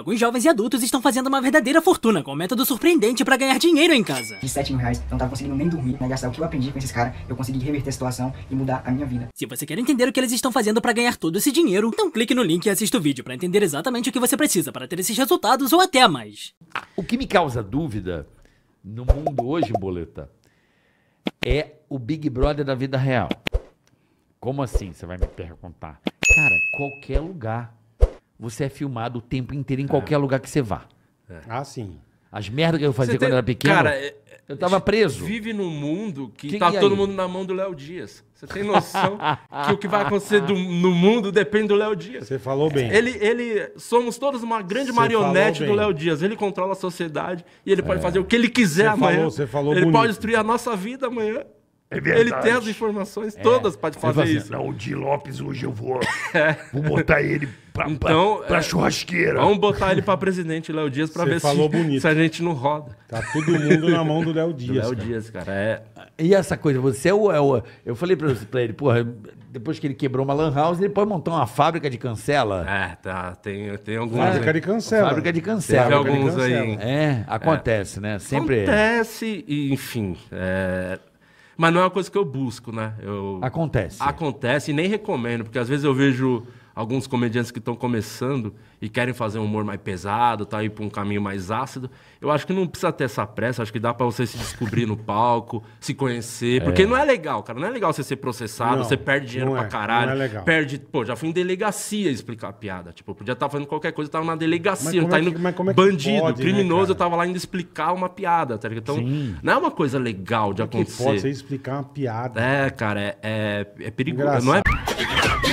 alguns jovens e adultos estão fazendo uma verdadeira fortuna com um método surpreendente para ganhar dinheiro em casa. De 7 mil reais, não tava conseguindo nem dormir, né? Gastar o que eu aprendi com esses caras, eu consegui reverter a situação e mudar a minha vida. Se você quer entender o que eles estão fazendo para ganhar todo esse dinheiro, então clique no link e assista o vídeo para entender exatamente o que você precisa para ter esses resultados ou até mais. O que me causa dúvida no mundo hoje, Boleta, é o Big Brother da vida real. Como assim, você vai me perguntar? Cara, qualquer lugar você é filmado o tempo inteiro em é. qualquer lugar que você vá. É. Ah, sim. As merdas que eu fazia tem... quando eu era pequeno. Cara, é, eu tava preso. Vive num mundo que, tá todo mundo na mão do Léo Dias. Você tem noção que o que vai acontecer do, no mundo depende do Léo Dias. Você falou bem. Ele, ele, somos todos uma grande Cê marionete do Léo Dias. Ele controla a sociedade e ele pode fazer o que ele quiser Cê amanhã. Falou, você falou Ele bonito. pode destruir a nossa vida amanhã. É ele tem as informações é. todas é. para fazer isso. Não, o Di Lopes hoje eu vou, é. vou botar ele para então, é, churrasqueira. Vamos botar ele para presidente Léo Dias para ver se, bonito. se a gente não roda. Tá todo mundo na mão do Léo Dias. Léo Dias, cara. E essa coisa, você é o. o eu falei para ele, porra, depois que ele quebrou uma Lan House, ele pode montar uma fábrica de cancela. É, tá. Tem, tem alguns. Fábrica de cancela. Fábrica de cancela. Tem alguns aí. É, acontece, né? Sempre. Acontece, e, enfim. É, mas não é uma coisa que eu busco, né? Eu... Acontece. Acontece e nem recomendo, porque às vezes eu vejo alguns comediantes que estão começando e querem fazer um humor mais pesado, tá aí para um caminho mais ácido. Eu acho que não precisa ter essa pressa, acho que dá para você se descobrir no palco, se conhecer, é. porque não é legal, cara, não é legal você ser processado, não, você perde dinheiro é, pra caralho, é legal. perde, pô, já fui em delegacia explicar a piada, tipo, eu podia estar tá fazendo qualquer coisa, eu tava na delegacia, tá é indo que, é bandido, né, criminoso, eu tava lá indo explicar uma piada, tá ligado? Então, Sim. não é uma coisa legal de como acontecer. Que pode você explicar uma piada. É, cara, é, é, perigoso, não é